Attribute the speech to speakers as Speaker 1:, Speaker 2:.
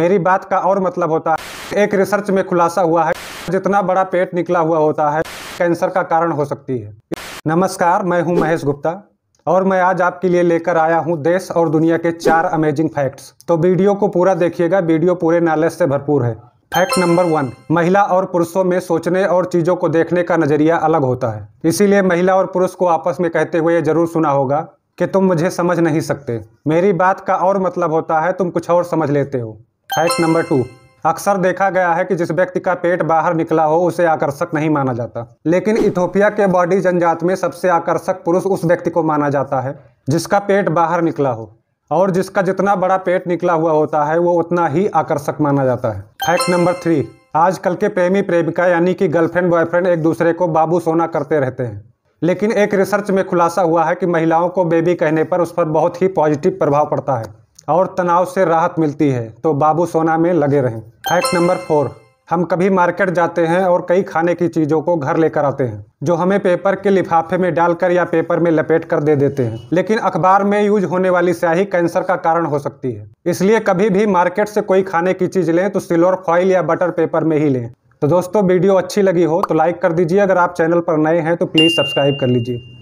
Speaker 1: मेरी बात का और मतलब होता है एक रिसर्च में खुलासा हुआ है जितना बड़ा पेट निकला हुआ होता है कैंसर का कारण हो सकती है नमस्कार मैं हूं महेश गुप्ता और मैं आज आपके लिए लेकर आया हूं देश और दुनिया के चार अमेजिंग फैक्ट्स तो वीडियो को पूरा देखिएगा वीडियो पूरे नॉलेज से भरपूर है फैक्ट नंबर वन महिला और पुरुषों में सोचने और चीज़ों को देखने का नज़रिया अलग होता है इसीलिए महिला और पुरुष को आपस में कहते हुए जरूर सुना होगा कि तुम मुझे समझ नहीं सकते मेरी बात का और मतलब होता है तुम कुछ और समझ लेते हो फैक्ट नंबर टू अक्सर देखा गया है कि जिस व्यक्ति का पेट बाहर निकला हो उसे आकर्षक नहीं माना जाता लेकिन इथोपिया के बॉडी जनजात में सबसे आकर्षक पुरुष उस व्यक्ति को माना जाता है जिसका पेट बाहर निकला हो और जिसका जितना बड़ा पेट निकला हुआ होता है वो उतना ही आकर्षक माना जाता है फैक्ट नंबर थ्री आजकल के प्रेमी प्रेमिका यानी कि गर्लफ्रेंड बॉयफ्रेंड एक दूसरे को बाबू सोना करते रहते हैं लेकिन एक रिसर्च में खुलासा हुआ है कि महिलाओं को बेबी कहने पर उस पर बहुत ही पॉजिटिव प्रभाव पड़ता है और तनाव से राहत मिलती है तो बाबू सोना में लगे रहें फैक्ट नंबर फोर हम कभी मार्केट जाते हैं और कई खाने की चीज़ों को घर लेकर आते हैं जो हमें पेपर के लिफाफे में डालकर या पेपर में लपेट कर दे देते हैं लेकिन अखबार में यूज होने वाली स्याही कैंसर का कारण हो सकती है इसलिए कभी भी मार्केट से कोई खाने की चीज़ लें तो सिल्वर फॉइल या बटर पेपर में ही लें तो दोस्तों वीडियो अच्छी लगी हो तो लाइक कर दीजिए अगर आप चैनल पर नए हैं तो प्लीज़ सब्सक्राइब कर लीजिए